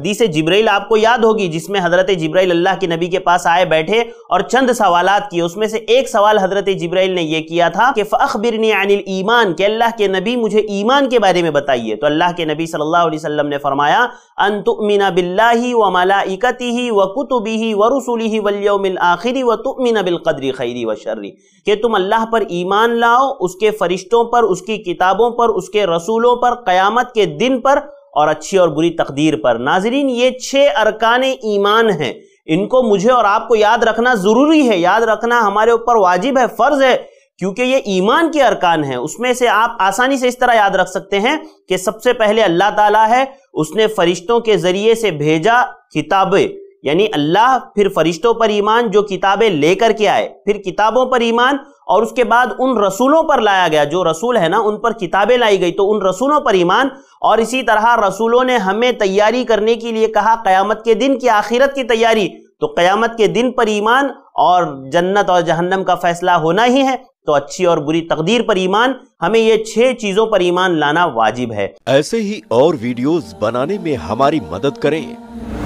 हदीस जिब्राइल आपको याद होगी जिसमें हजरत जिब्राइल अल्लाह के नबी के पास आए बैठे और चंद सवाल किए उसमें से एक सवाल हजरत जिब्राइल ने यह किया था कि फ़खबिरनी अनिल ईमान के अल्लाह के नबी मुझे ईमान के बारे में बताइए तो अल्लाह के नबी सल्लल्लाहु अलैहि वसल्लम ने फरमाया अन तुमिना बिल्लाही व मलाइकतिही व कुतुबिही व रसूलिही वल यौमिल आखिरी व तुमिना बिल कदरी खैरी व शर्री कि तुम अल्लाह पर ईमान लाओ उसके फरिश्तों पर उसकी किताबों पर उसके रसूलों पर क़्यामत के दिन पर और अच्छी और बुरी तकदीर पर नाजरीन ये छः अरकान ईमान हैं इनको मुझे और आपको याद रखना ज़रूरी है याद रखना हमारे ऊपर वाजिब है फ़र्ज़ है क्योंकि ये ईमान के अरकान हैं उसमें से आप आसानी से इस तरह याद रख सकते हैं कि सबसे पहले अल्लाह ताला है उसने फरिश्तों के ज़रिए से भेजा किताबें यानी अल्लाह फिर फरिश्तों पर ईमान जो किताबें लेकर के आए फिर किताबों पर ईमान और उसके बाद उन रसूलों पर लाया गया जो रसूल है ना उन पर किताबें लाई गई तो उन रसूलों पर ईमान और इसी तरह रसूलों ने हमें तैयारी करने के लिए कहा कयामत के दिन की आखिरत की तैयारी तो कयामत के दिन पर ईमान और जन्नत और जहन्नम का फैसला होना ही है तो अच्छी और बुरी तकदीर पर ईमान हमें ये छह चीजों पर ईमान लाना वाजिब है ऐसे ही और वीडियोस बनाने में हमारी मदद करें